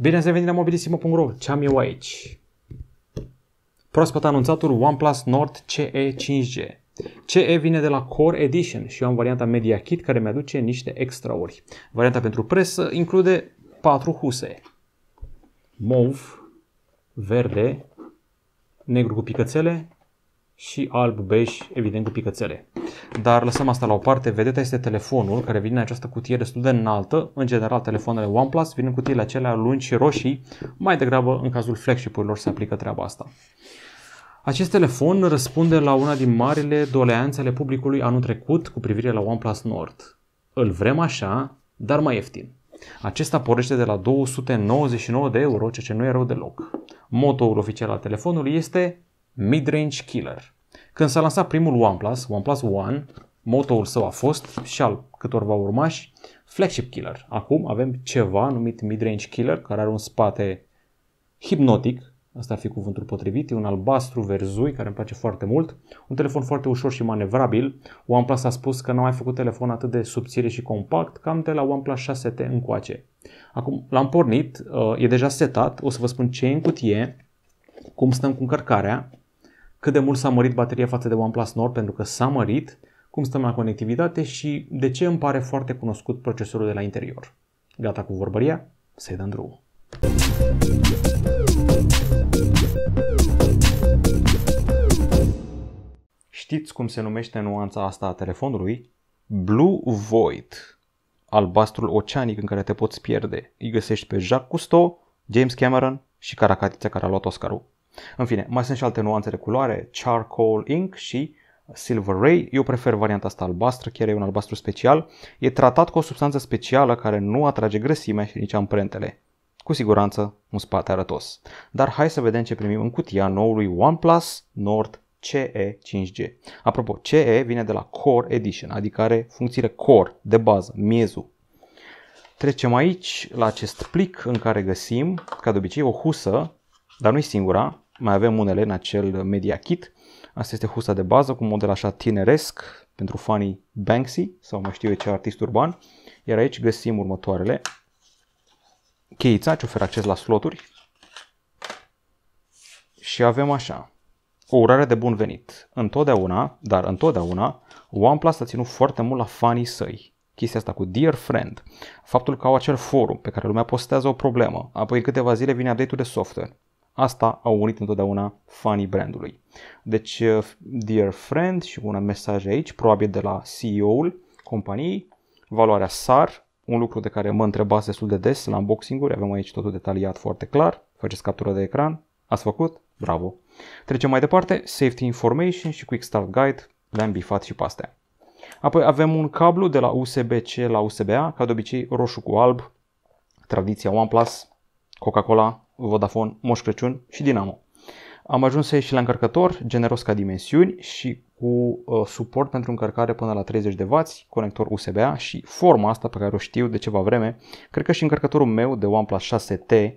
Bine ați venit la mobilisimo.ro, ce am eu aici? Proaspăt anunțatul OnePlus Nord CE 5G. CE vine de la Core Edition și eu am varianta Media Kit care mi-aduce niște extrauri. Varianta pentru presă include 4 huse. Mauve, verde, negru cu picățele și alb bej, evident cu picățele. Dar lăsăm asta la o parte, vedeta este telefonul care vine în această cutie destul de înaltă, în general telefoanele OnePlus vin în cutiile acelea lungi și roșii, mai degrabă în cazul flagship-urilor se aplică treaba asta. Acest telefon răspunde la una din marile doleanțe ale publicului anul trecut cu privire la OnePlus Nord. Îl vrem așa, dar mai ieftin. Acesta pornește de la 299 de euro, ceea ce nu e rău deloc. Motoul oficial al telefonului este Midrange Killer. Când s-a lansat primul OnePlus, OnePlus One, motoul său a fost și al câtorva urmași Flagship Killer. Acum avem ceva numit Midrange Killer care are un spate hipnotic, asta ar fi cuvântul potrivit, e un albastru verzui care îmi place foarte mult, un telefon foarte ușor și manevrabil. OnePlus a spus că n-a mai făcut telefon atât de subțire și compact cam de la OnePlus 6T încoace. Acum l-am pornit, uh, e deja setat, o să vă spun ce e în cutie, cum stăm cu încărcarea, cât de mult s-a mărit bateria față de OnePlus Nord, pentru că s-a mărit, cum stăm la conectivitate și de ce îmi pare foarte cunoscut procesorul de la interior. Gata cu vorbăria? Să-i dăm drumul. Știți cum se numește nuanța asta a telefonului? Blue Void, albastrul oceanic în care te poți pierde. Îi găsești pe Jacques Cousteau, James Cameron și caracatița care a luat Oscarul. În fine, mai sunt și alte nuanțe de culoare, charcoal ink și Silver Ray. Eu prefer varianta asta albastră, chiar e un albastru special. E tratat cu o substanță specială care nu atrage grăsimea și nici amprentele. Cu siguranță un spate arătos. Dar hai să vedem ce primim în cutia noului OnePlus Nord CE 5G. Apropo, CE vine de la Core Edition, adică are funcțiile Core, de bază, miezul. Trecem aici la acest plic în care găsim, ca de obicei, o husă, dar nu-i singura, mai avem unele în acel media kit. Asta este husa de bază cu un model așa tineresc pentru fanii Banksy sau mai știu eu ce artist urban. Iar aici găsim următoarele. Cheița ce oferă acces la sloturi. Și avem așa. O urare de bun venit. Întotdeauna, dar întotdeauna, OnePlus a ținut foarte mult la fanii săi chestia asta cu Dear Friend, faptul că au acel forum pe care lumea postează o problemă, apoi în câteva zile vine update-ul de software, Asta au unit întotdeauna fanii brandului. Deci, uh, dear friend și un mesaj aici, probabil de la CEO-ul companiei, valoarea SAR, un lucru de care mă întrebați destul de des la unboxing-uri, avem aici totul detaliat foarte clar, faceți captură de ecran, ați făcut? Bravo! Trecem mai departe, Safety Information și Quick Start Guide, le-am bifat și pe astea. Apoi avem un cablu de la USB-C la USB-A, ca de obicei roșu cu alb, tradiția OnePlus, Coca-Cola, Vodafone, Moș Crăciun și Dinamo. Am ajuns să ieși și la încărcător, generos ca dimensiuni și cu uh, suport pentru încărcare până la 30 de W, conector USB-A și forma asta pe care o știu de ceva vreme, cred că și încărcătorul meu de OnePlus 6T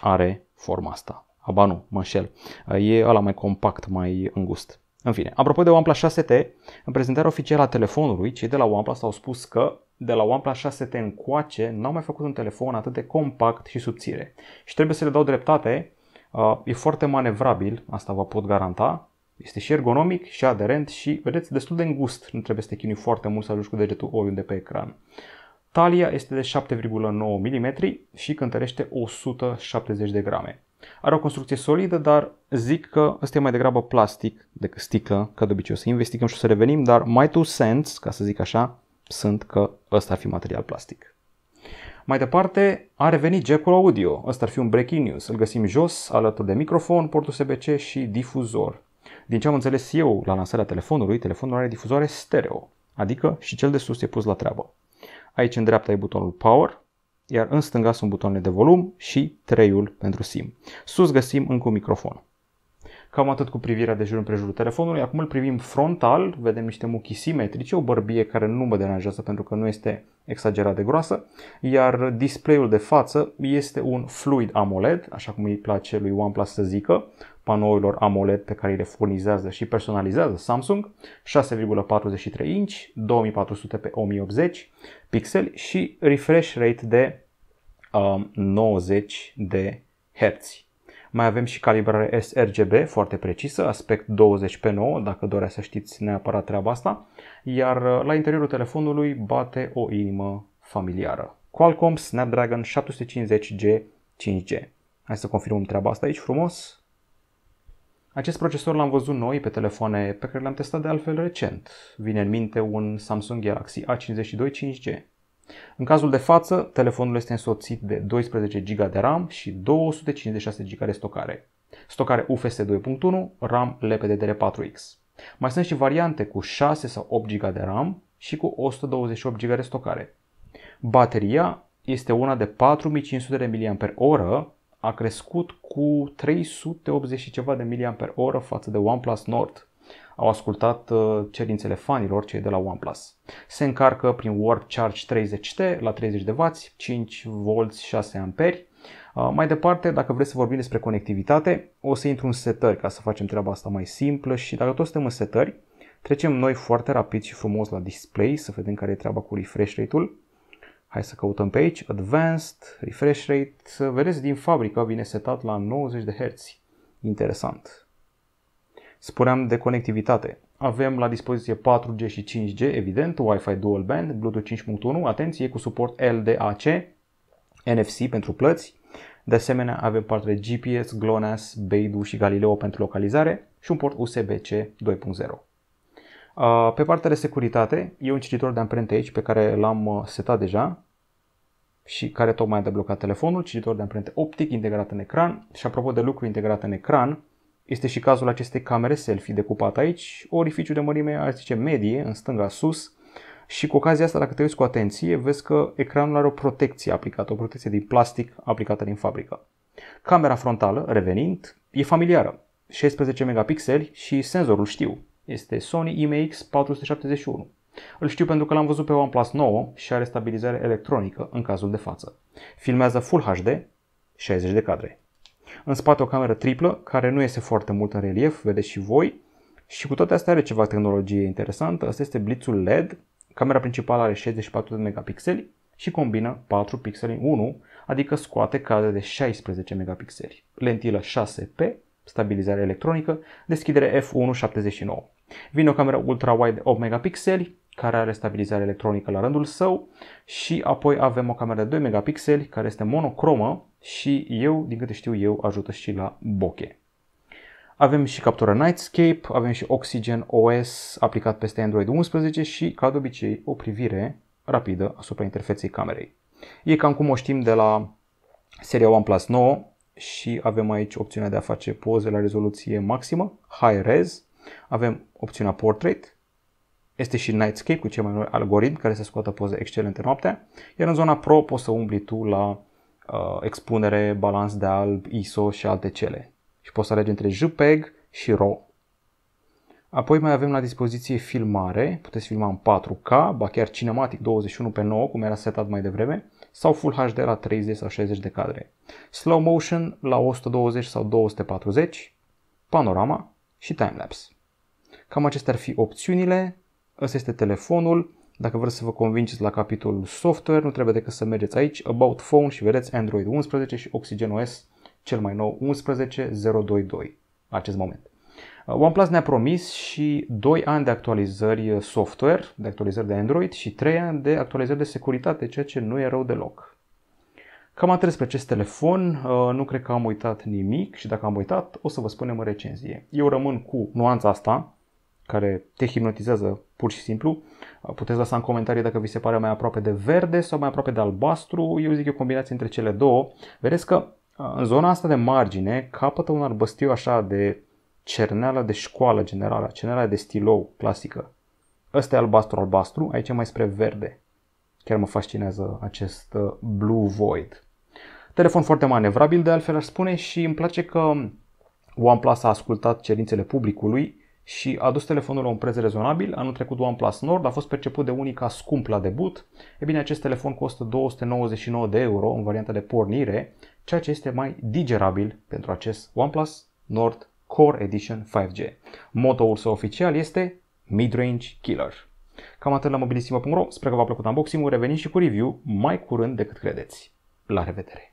are forma asta. Aba nu, mă înșel. Uh, e ăla mai compact, mai îngust. În fine, apropo de OnePlus 6T, în prezentarea oficială a telefonului, cei de la OnePlus au spus că de la OnePlus 6T încoace n-au mai făcut un telefon atât de compact și subțire. Și trebuie să le dau dreptate, uh, e foarte manevrabil, asta vă pot garanta, este și ergonomic și aderent și, vedeți, destul de îngust, nu trebuie să te chinui foarte mult să ajungi cu degetul oriunde pe ecran. Talia este de 7,9 mm și cântărește 170 de grame. Are o construcție solidă, dar zic că ăsta e mai degrabă plastic decât sticlă, ca de obicei o să investigăm și o să revenim, dar mai two cents, ca să zic așa, sunt că ăsta ar fi material plastic. Mai departe, a revenit jackul audio. Ăsta ar fi un breaking news. Îl găsim jos, alături de microfon, port USB-C și difuzor. Din ce am înțeles eu la lansarea telefonului, telefonul are difuzoare stereo, adică și cel de sus e pus la treabă. Aici în dreapta e butonul Power, iar în stânga sunt butoanele de volum și treiul pentru SIM. Sus găsim încă un microfon. Cam atât cu privirea de jur împrejurul telefonului. Acum îl privim frontal, vedem niște muchii simetrice, o bărbie care nu mă deranjează pentru că nu este exagerat de groasă, iar display-ul de față este un fluid AMOLED, așa cum îi place lui OnePlus să zică, panourilor AMOLED pe care le furnizează și personalizează Samsung, 6,43 inch, 2400 pe 1080 pixeli și refresh rate de um, uh, 90 de herți. Mai avem și calibrare sRGB foarte precisă, aspect 20 pe 9 dacă dorea să știți neapărat treaba asta, iar uh, la interiorul telefonului bate o inimă familiară. Qualcomm Snapdragon 750G 5G. Hai să confirmăm treaba asta aici frumos. Acest procesor l-am văzut noi pe telefoane pe care le-am testat de altfel recent. Vine în minte un Samsung Galaxy A52 5G. În cazul de față, telefonul este însoțit de 12 GB de RAM și 256 GB de stocare. Stocare UFS 2.1, RAM lpddr 4 x Mai sunt și variante cu 6 sau 8 GB de RAM și cu 128 GB de stocare. Bateria este una de 4500 de mAh, a crescut cu 380 ceva de mAh față de OnePlus Nord au ascultat uh, cerințele fanilor cei de la OnePlus. Se încarcă prin Warp Charge 30T la 30W, 5V, 6A. Mai departe, dacă vreți să vorbim despre conectivitate, o să intru în setări ca să facem treaba asta mai simplă și dacă tot suntem în setări, trecem noi foarte rapid și frumos la display să vedem care e treaba cu refresh rate-ul. Hai să căutăm pe aici, Advanced, Refresh Rate, să vedeți din fabrică vine setat la 90 de Hz. Interesant. Spuneam de conectivitate. Avem la dispoziție 4G și 5G, evident, Wi-Fi dual band, Bluetooth 5.1, atenție, cu suport LDAC, NFC pentru plăți, de asemenea, avem parte de GPS, GLONASS, Beidou și Galileo pentru localizare și un port USB-C 2.0. Pe partea de securitate, e un cititor de amprente aici pe care l-am uh, setat deja și care tocmai a deblocat telefonul, cititor de amprente optic integrat în ecran și apropo de lucru integrat în ecran, este și cazul acestei camere selfie decupat aici, orificiu de mărime, aș zice, medie, în stânga sus, și cu ocazia asta, dacă te uiți cu atenție, vezi că ecranul are o protecție aplicată, o protecție din plastic aplicată din fabrică. Camera frontală, revenind, e familiară, 16 megapixeli și senzorul știu. Este Sony IMX 471. Îl știu pentru că l-am văzut pe OnePlus 9 și are stabilizare electronică în cazul de față. Filmează Full HD, 60 de cadre. În spate o cameră triplă, care nu este foarte mult în relief, vedeți și voi. Și cu toate astea are ceva tehnologie interesantă. Asta este blitzul LED. Camera principală are 64 de megapixeli și combină 4 pixeli în 1, adică scoate cadre de 16 megapixeli. Lentilă 6P, stabilizare electronică, deschidere f1.79. Vine o cameră ultra-wide 8 megapixeli, care are stabilizare electronică la rândul său și apoi avem o cameră de 2 megapixeli care este monocromă și eu, din câte știu eu, ajută și la bokeh. Avem și captura Nightscape, avem și Oxygen OS aplicat peste Android 11 și, ca de obicei, o privire rapidă asupra interfeței camerei. E cam cum o știm de la seria OnePlus 9 și avem aici opțiunea de a face poze la rezoluție maximă, High Res, avem opțiunea Portrait este și Nightscape cu cei mai noi algoritmi care se scoată poze excelente noaptea, iar în zona Pro poți să umbli tu la uh, expunere, balans de alb, ISO și alte cele. Și poți să alegi între JPEG și RAW. Apoi mai avem la dispoziție filmare, puteți filma în 4K, ba chiar cinematic 21 pe 9 cum era setat mai devreme, sau Full HD la 30 sau 60 de cadre. Slow motion la 120 sau 240, panorama și timelapse. Cam acestea ar fi opțiunile. Ăsta este telefonul. Dacă vreți să vă convingeți la capitolul software, nu trebuie decât să mergeți aici, About Phone și vedeți Android 11 și Oxygen OS cel mai nou 11022 acest moment. Uh, OnePlus ne-a promis și 2 ani de actualizări uh, software, de actualizări de Android și 3 ani de actualizări de securitate, ceea ce nu e rău deloc. Cam atât despre acest telefon, uh, nu cred că am uitat nimic și dacă am uitat o să vă spunem în recenzie. Eu rămân cu nuanța asta, care te hipnotizează pur și simplu. Puteți lăsa în comentarii dacă vi se pare mai aproape de verde sau mai aproape de albastru. Eu zic o combinație între cele două. Vedeți că în zona asta de margine capătă un arbăstiu așa de cerneală de școală generală, cerneală de stilou clasică. Ăsta e albastru-albastru, aici e mai spre verde. Chiar mă fascinează acest ă, Blue Void. Telefon foarte manevrabil, de altfel aș spune, și îmi place că OnePlus a ascultat cerințele publicului și a dus telefonul la un preț rezonabil. Anul trecut OnePlus Nord a fost perceput de unii ca scump la debut. E bine, acest telefon costă 299 de euro în varianta de pornire, ceea ce este mai digerabil pentru acest OnePlus Nord Core Edition 5G. Motoul său oficial este Midrange Killer. Cam atât la mobilisimo.ro, sper că v-a plăcut unboxing-ul, revenim și cu review mai curând decât credeți. La revedere!